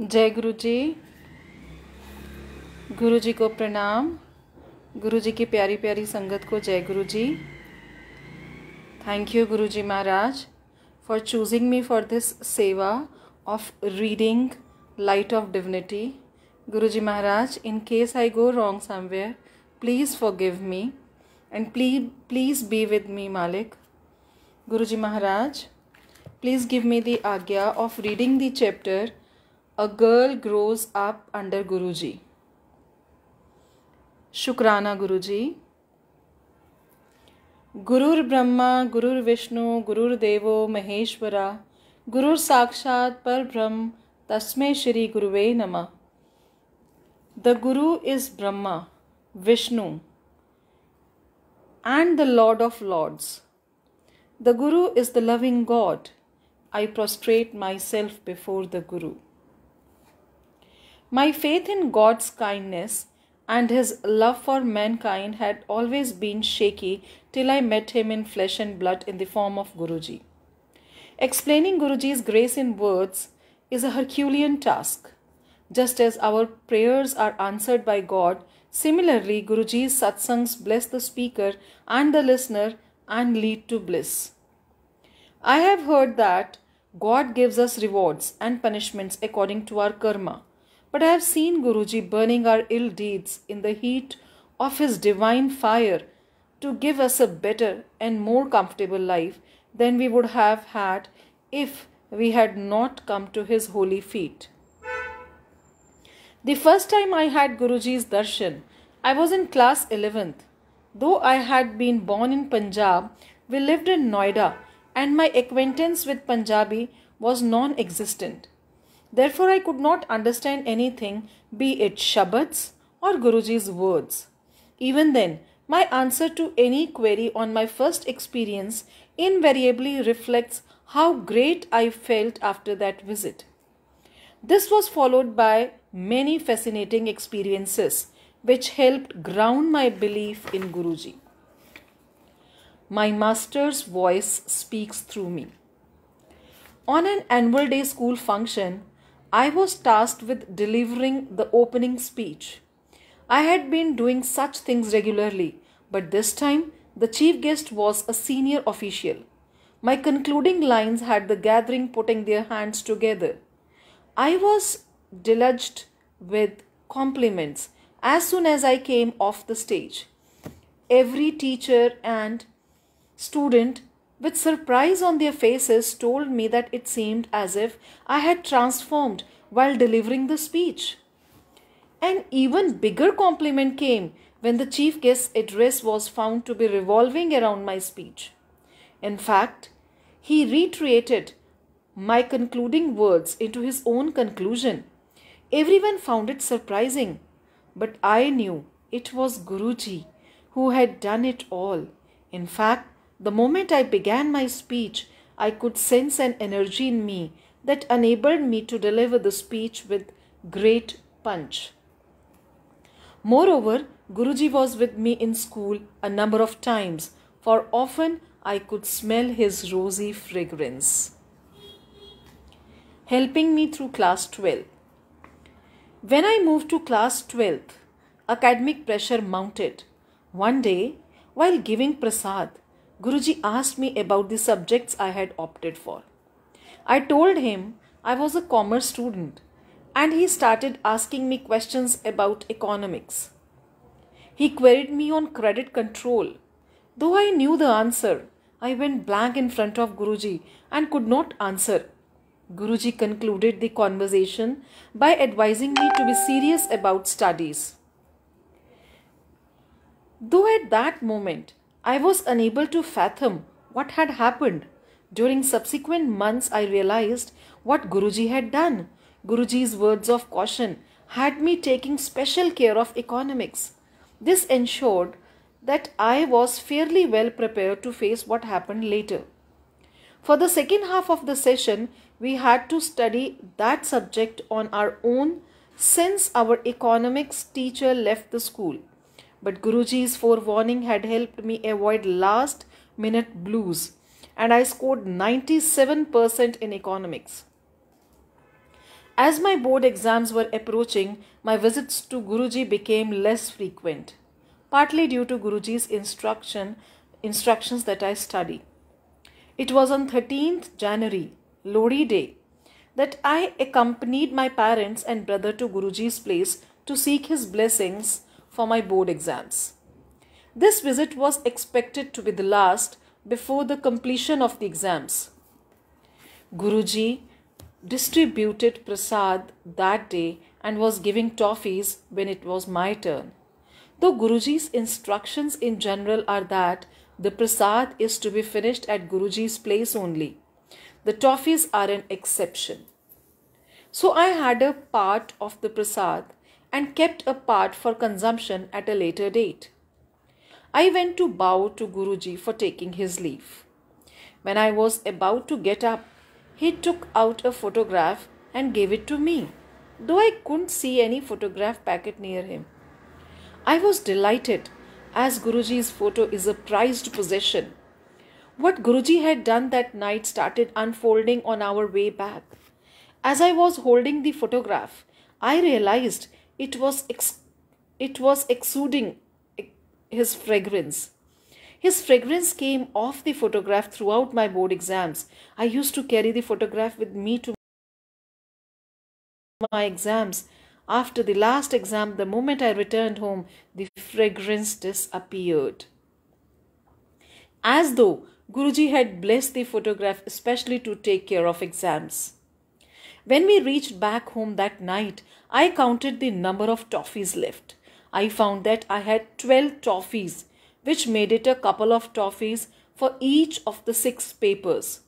जय गुरु जी गुरु जी को प्रणाम गुरु जी की प्यारी प्यारी संगत को जय गुरु जी thank you guru ji Maharaj for choosing me for this seva of reading light of divinity guru ji Maharaj in case I go wrong somewhere please forgive me and please please be with me Malik guru ji Maharaj please give me the agya of reading the chapter a grows girl under guru ji शुक्राना गुरु जी गुरुर् ब्रह्मा गुरुर्विष्णु देवो महेश्वरा गुरुर साक्षात पर ब्रह्म तस्मे श्री गुरुवे namah the guru is Brahma Vishnu and the lord of lords the guru is the loving god I prostrate myself before the guru My faith in God's kindness and his love for mankind had always been shaky till I met him in flesh and blood in the form of Guruji. Explaining Guruji's grace in words is a Herculean task. Just as our prayers are answered by God, similarly, Guruji's satsangs bless the speaker and the listener and lead to bliss. I have heard that God gives us rewards and punishments according to our karma. But I have seen Guruji burning our ill deeds in the heat of his divine fire to give us a better and more comfortable life than we would have had if we had not come to his holy feet. The first time I had Guruji's darshan, I was in class 11th. Though I had been born in Punjab, we lived in Noida and my acquaintance with Punjabi was non existent. Therefore, I could not understand anything, be it Shabbats or Guruji's words. Even then, my answer to any query on my first experience invariably reflects how great I felt after that visit. This was followed by many fascinating experiences which helped ground my belief in Guruji. My master's voice speaks through me. On an annual day school function, I was tasked with delivering the opening speech. I had been doing such things regularly, but this time the chief guest was a senior official. My concluding lines had the gathering putting their hands together. I was deluged with compliments as soon as I came off the stage. Every teacher and student with surprise on their faces, told me that it seemed as if I had transformed while delivering the speech. An even bigger compliment came when the chief guest's address was found to be revolving around my speech. In fact, he reiterated my concluding words into his own conclusion. Everyone found it surprising, but I knew it was Guruji who had done it all. In fact, the moment I began my speech, I could sense an energy in me that enabled me to deliver the speech with great punch. Moreover, Guruji was with me in school a number of times, for often I could smell his rosy fragrance. Helping me through class 12. When I moved to class 12, academic pressure mounted. One day, while giving prasad, Guruji asked me about the subjects I had opted for. I told him I was a commerce student and he started asking me questions about economics. He queried me on credit control. Though I knew the answer, I went blank in front of Guruji and could not answer. Guruji concluded the conversation by advising me to be serious about studies. Though at that moment I was unable to fathom what had happened. During subsequent months, I realized what Guruji had done. Guruji's words of caution had me taking special care of economics. This ensured that I was fairly well prepared to face what happened later. For the second half of the session, we had to study that subject on our own since our economics teacher left the school. But Guruji's forewarning had helped me avoid last minute blues, and I scored 97% in economics. As my board exams were approaching, my visits to Guruji became less frequent, partly due to Guruji's instruction instructions that I study. It was on 13th January, Lodi Day, that I accompanied my parents and brother to Guruji's place to seek his blessings for my board exams. This visit was expected to be the last before the completion of the exams. Guruji distributed prasad that day and was giving toffees when it was my turn. Though Guruji's instructions in general are that the prasad is to be finished at Guruji's place only. The toffees are an exception. So I had a part of the prasad and kept apart for consumption at a later date. I went to bow to Guruji for taking his leave. When I was about to get up, he took out a photograph and gave it to me, though I couldn't see any photograph packet near him. I was delighted as Guruji's photo is a prized possession. What Guruji had done that night started unfolding on our way back. As I was holding the photograph, I realized it was, it was exuding his fragrance. His fragrance came off the photograph throughout my board exams. I used to carry the photograph with me to my exams. After the last exam, the moment I returned home, the fragrance disappeared. As though Guruji had blessed the photograph especially to take care of exams. When we reached back home that night, I counted the number of toffees left. I found that I had 12 toffees, which made it a couple of toffees for each of the six papers.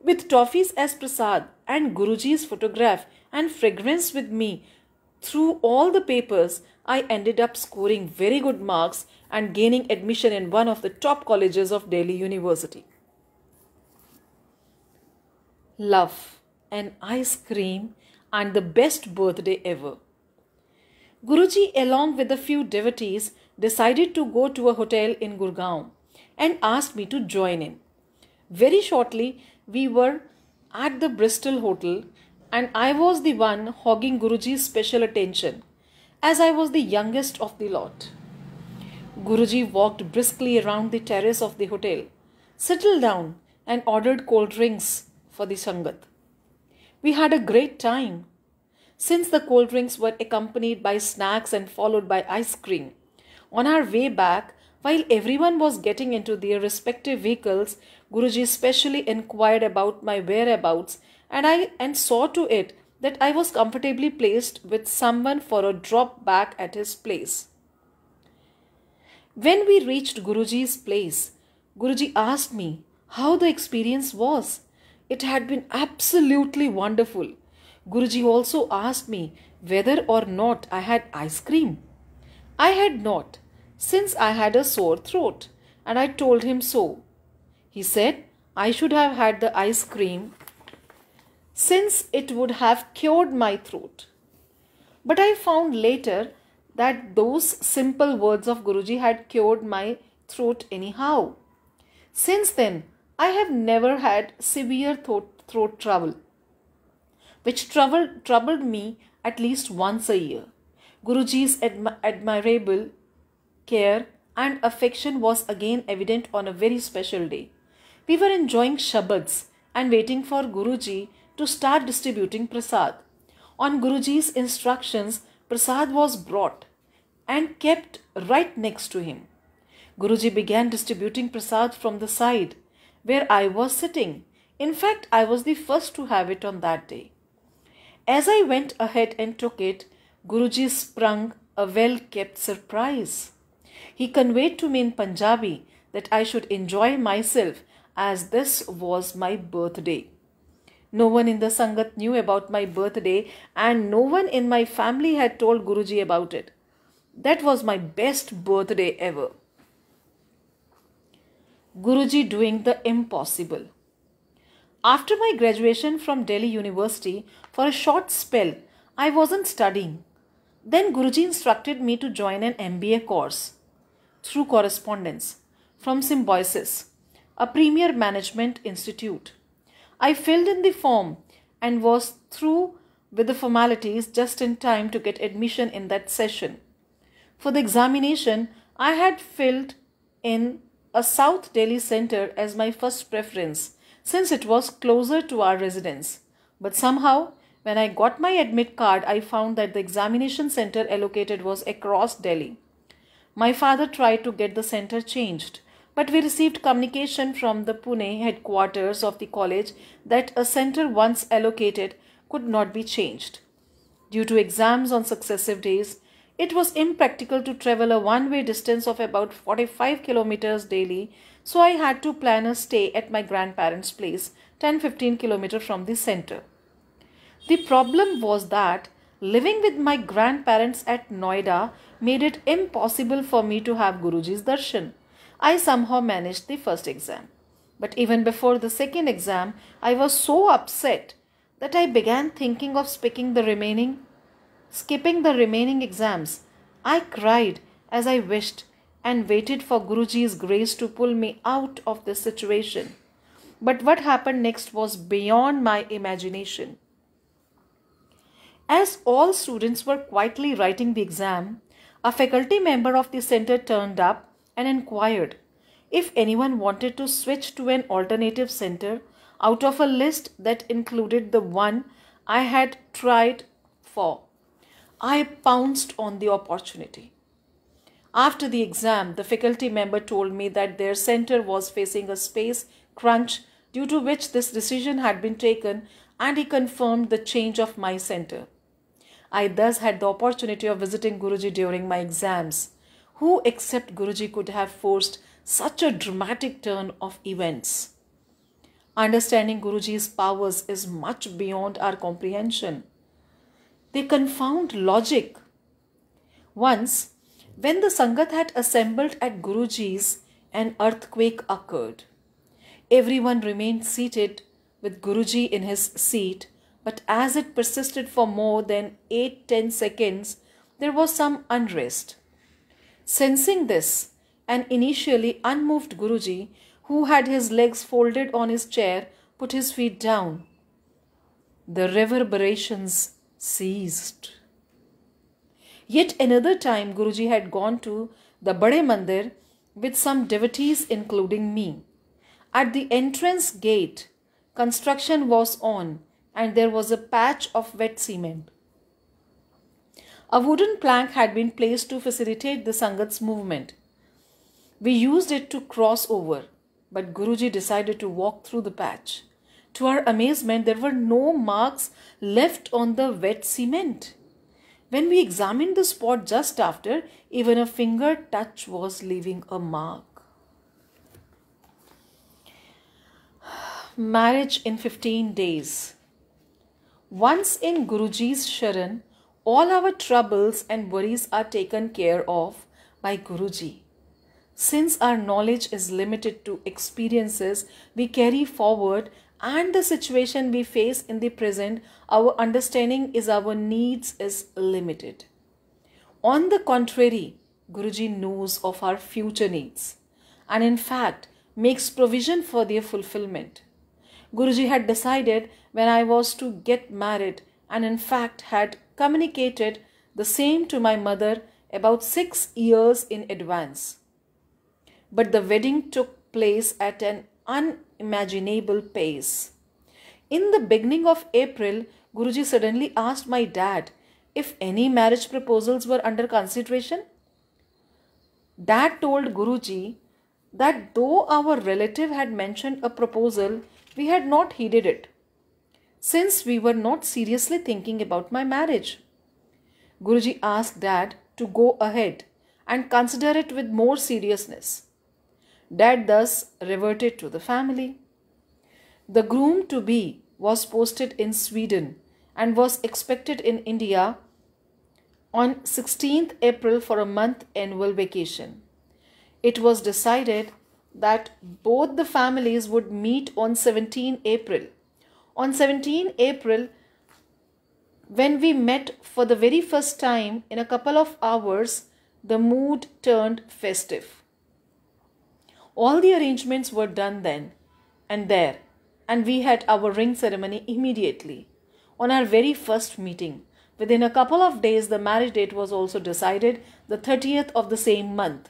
With toffees as prasad and Guruji's photograph and fragrance with me through all the papers, I ended up scoring very good marks and gaining admission in one of the top colleges of Delhi University. Love, an ice cream, and the best birthday ever. Guruji, along with a few devotees, decided to go to a hotel in Gurgaon and asked me to join in. Very shortly, we were at the Bristol Hotel and I was the one hogging Guruji's special attention as I was the youngest of the lot. Guruji walked briskly around the terrace of the hotel, settled down, and ordered cold drinks for the Sangat. We had a great time. Since the cold drinks were accompanied by snacks and followed by ice cream, on our way back, while everyone was getting into their respective vehicles, Guruji specially inquired about my whereabouts and I and saw to it that I was comfortably placed with someone for a drop back at his place. When we reached Guruji's place, Guruji asked me how the experience was it had been absolutely wonderful. Guruji also asked me whether or not I had ice cream. I had not, since I had a sore throat, and I told him so. He said I should have had the ice cream since it would have cured my throat. But I found later that those simple words of Guruji had cured my throat anyhow. Since then, I have never had severe throat, throat trouble, which troubled troubled me at least once a year. Guruji's admi- admirable care and affection was again evident on a very special day. We were enjoying Shabbats and waiting for Guruji to start distributing Prasad. On Guruji's instructions, Prasad was brought and kept right next to him. Guruji began distributing Prasad from the side where I was sitting. In fact, I was the first to have it on that day. As I went ahead and took it, Guruji sprung a well kept surprise. He conveyed to me in Punjabi that I should enjoy myself as this was my birthday. No one in the Sangat knew about my birthday, and no one in my family had told Guruji about it. That was my best birthday ever. Guruji doing the impossible. After my graduation from Delhi University, for a short spell, I wasn't studying. Then Guruji instructed me to join an MBA course through correspondence from Symbiosis, a premier management institute. I filled in the form and was through with the formalities just in time to get admission in that session. For the examination, I had filled in a South Delhi center as my first preference since it was closer to our residence. But somehow, when I got my admit card, I found that the examination center allocated was across Delhi. My father tried to get the center changed, but we received communication from the Pune headquarters of the college that a center once allocated could not be changed. Due to exams on successive days, it was impractical to travel a one way distance of about 45 kilometers daily, so I had to plan a stay at my grandparents' place 10 15 kilometers from the center. The problem was that living with my grandparents at Noida made it impossible for me to have Guruji's darshan. I somehow managed the first exam. But even before the second exam, I was so upset that I began thinking of speaking the remaining skipping the remaining exams. I cried as I wished and waited for Guruji's grace to pull me out of this situation. But what happened next was beyond my imagination. As all students were quietly writing the exam, a faculty member of the center turned up and inquired if anyone wanted to switch to an alternative center out of a list that included the one I had tried for. I pounced on the opportunity. After the exam, the faculty member told me that their center was facing a space crunch due to which this decision had been taken and he confirmed the change of my center. I thus had the opportunity of visiting Guruji during my exams. Who except Guruji could have forced such a dramatic turn of events? Understanding Guruji's powers is much beyond our comprehension. They confound logic. Once, when the Sangat had assembled at Guruji's, an earthquake occurred. Everyone remained seated with Guruji in his seat, but as it persisted for more than 8 10 seconds, there was some unrest. Sensing this, an initially unmoved Guruji, who had his legs folded on his chair, put his feet down. The reverberations ceased. Yet another time, Guruji had gone to the Bade Mandir with some devotees, including me. At the entrance gate, construction was on and there was a patch of wet cement. A wooden plank had been placed to facilitate the Sangat's movement. We used it to cross over, but Guruji decided to walk through the patch. To our amazement, there were no marks left on the wet cement. When we examined the spot just after, even a finger touch was leaving a mark. Marriage in 15 days. Once in Guruji's Sharan, all our troubles and worries are taken care of by Guruji. Since our knowledge is limited to experiences we carry forward and the situation we face in the present, our understanding is our needs is limited. On the contrary, Guruji knows of our future needs and in fact makes provision for their fulfillment. Guruji had decided when I was to get married and in fact had communicated the same to my mother about six years in advance. But the wedding took place at an un Imaginable pace. In the beginning of April, Guruji suddenly asked my dad if any marriage proposals were under consideration. Dad told Guruji that though our relative had mentioned a proposal, we had not heeded it, since we were not seriously thinking about my marriage. Guruji asked Dad to go ahead and consider it with more seriousness. Dad thus reverted to the family. The groom to be was posted in Sweden and was expected in India on 16th April for a month annual vacation. It was decided that both the families would meet on 17 April. On 17 April, when we met for the very first time in a couple of hours, the mood turned festive. All the arrangements were done then and there, and we had our ring ceremony immediately. On our very first meeting, within a couple of days, the marriage date was also decided, the 30th of the same month.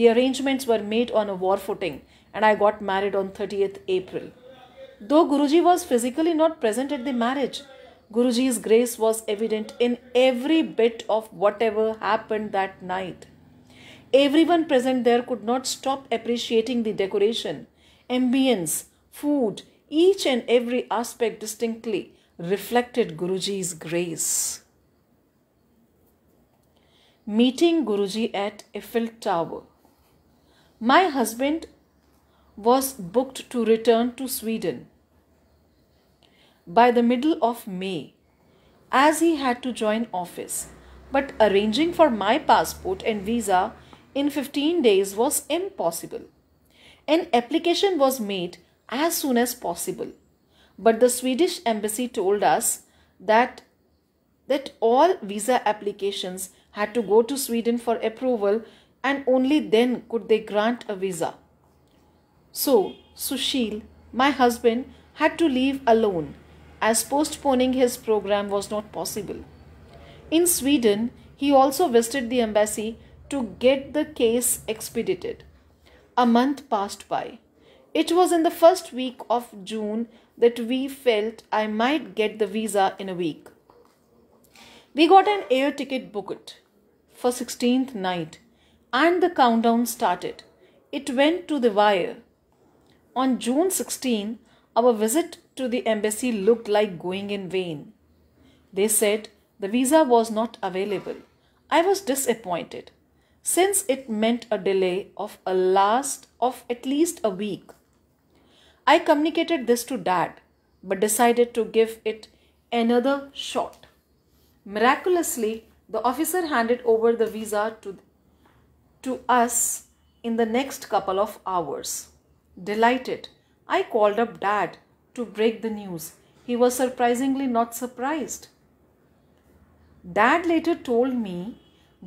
The arrangements were made on a war footing, and I got married on 30th April. Though Guruji was physically not present at the marriage, Guruji's grace was evident in every bit of whatever happened that night. Everyone present there could not stop appreciating the decoration, ambience, food, each and every aspect distinctly reflected Guruji's grace. Meeting Guruji at Eiffel Tower. My husband was booked to return to Sweden by the middle of May as he had to join office. But arranging for my passport and visa in 15 days was impossible. An application was made as soon as possible. But the Swedish embassy told us that, that all visa applications had to go to Sweden for approval and only then could they grant a visa. So, Sushil, my husband, had to leave alone as postponing his program was not possible. In Sweden, he also visited the embassy to get the case expedited. A month passed by. It was in the first week of June that we felt I might get the visa in a week. We got an air ticket booked for 16th night and the countdown started. It went to the wire. On June 16, our visit to the embassy looked like going in vain. They said the visa was not available. I was disappointed since it meant a delay of a last of at least a week. I communicated this to dad but decided to give it another shot. Miraculously, the officer handed over the visa to, to us in the next couple of hours. Delighted, I called up dad to break the news. He was surprisingly not surprised. Dad later told me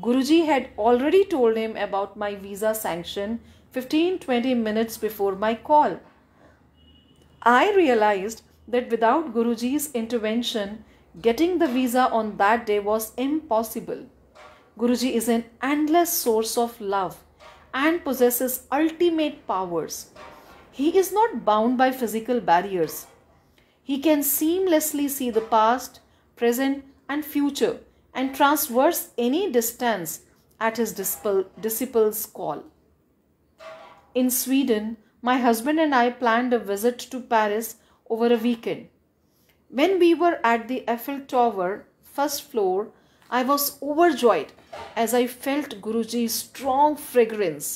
Guruji had already told him about my visa sanction 15 20 minutes before my call. I realized that without Guruji's intervention, getting the visa on that day was impossible. Guruji is an endless source of love and possesses ultimate powers. He is not bound by physical barriers. He can seamlessly see the past, present, and future and traverse any distance at his disciples' call. In Sweden, my husband and I planned a visit to Paris over a weekend. When we were at the Eiffel Tower, first floor, I was overjoyed as I felt Guruji's strong fragrance.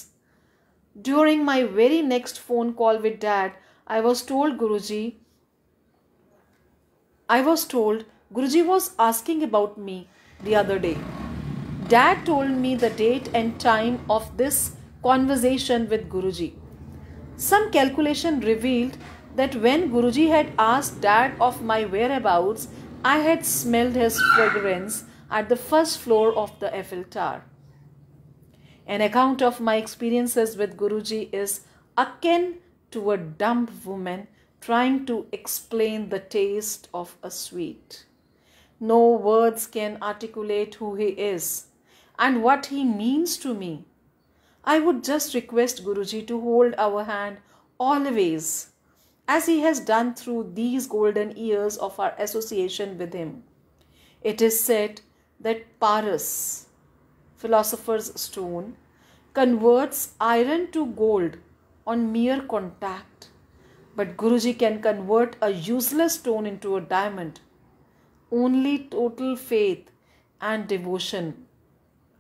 During my very next phone call with dad, I was told Guruji I was told Guruji was asking about me the other day. Dad told me the date and time of this conversation with Guruji. Some calculation revealed that when Guruji had asked dad of my whereabouts, I had smelled his fragrance at the first floor of the Eiffel Tower. An account of my experiences with Guruji is akin to a dumb woman trying to explain the taste of a sweet. No words can articulate who he is and what he means to me. I would just request Guruji to hold our hand always, as he has done through these golden years of our association with him. It is said that Paras, philosopher's stone, converts iron to gold on mere contact. But Guruji can convert a useless stone into a diamond only total faith and devotion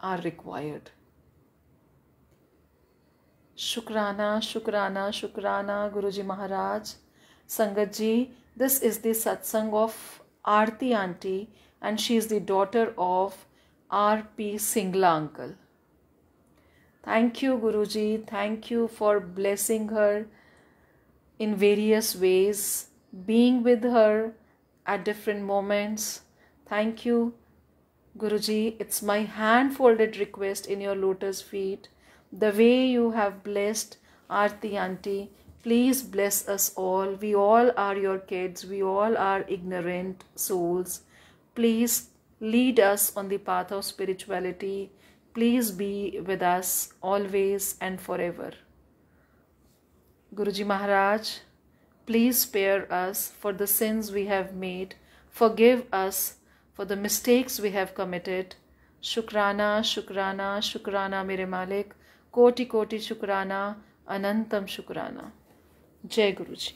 are required. Shukrana, Shukrana, Shukrana, Guruji Maharaj, Sangatji. this is the satsang of Aarti auntie and she is the daughter of R.P. Singla uncle. Thank you, Guruji. Thank you for blessing her in various ways, being with her at different moments. Thank you, Guruji. It's my hand folded request in your lotus feet. The way you have blessed Arti aunty, please bless us all. We all are your kids, we all are ignorant souls. Please lead us on the path of spirituality. Please be with us always and forever. Guruji Maharaj. Please spare us for the sins we have made. Forgive us for the mistakes we have committed. Shukrana, Shukrana, Shukrana, Mere Malik. Koti Koti Shukrana, Anantam Shukrana. Jai Guruji.